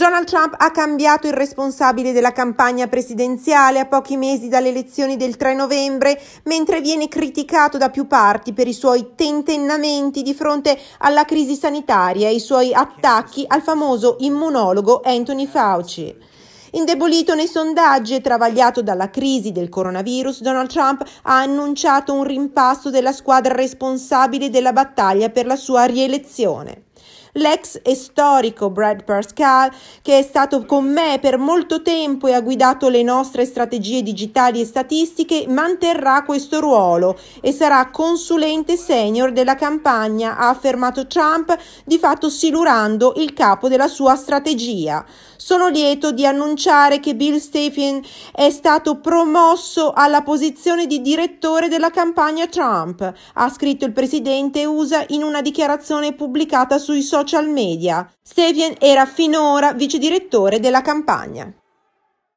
Donald Trump ha cambiato il responsabile della campagna presidenziale a pochi mesi dalle elezioni del 3 novembre, mentre viene criticato da più parti per i suoi tentennamenti di fronte alla crisi sanitaria e i suoi attacchi al famoso immunologo Anthony Fauci. Indebolito nei sondaggi e travagliato dalla crisi del coronavirus, Donald Trump ha annunciato un rimpasto della squadra responsabile della battaglia per la sua rielezione l'ex e storico Brad Pascal, che è stato con me per molto tempo e ha guidato le nostre strategie digitali e statistiche, manterrà questo ruolo e sarà consulente senior della campagna, ha affermato Trump, di fatto silurando il capo della sua strategia. Sono lieto di annunciare che Bill Stephen è stato promosso alla posizione di direttore della campagna Trump, ha scritto il presidente USA in una dichiarazione pubblicata sui social social media. Stevien era finora vice direttore della campagna.